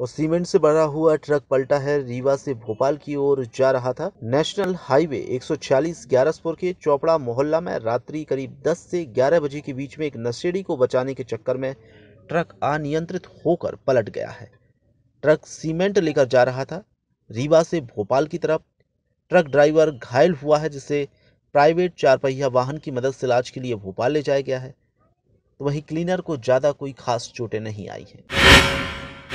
और सीमेंट से भरा हुआ ट्रक पलटा है रीवा से भोपाल की ओर जा रहा था नेशनल हाईवे 140 ग्यारसपुर के चौपड़ा मोहल्ला में रात्रि करीब 10 से 11 बजे के बीच में एक नशेड़ी को बचाने के चक्कर में ट्रक अनियंत्रित होकर पलट गया है ट्रक सीमेंट लेकर जा रहा था रीवा से भोपाल की तरफ ट्रक ड्राइवर घायल हुआ है जिसे प्राइवेट चार पहिया वाहन की मदद से इलाज के लिए भोपाल ले जाया गया है तो वहीं क्लीनर को ज़्यादा कोई खास चोटें नहीं आई हैं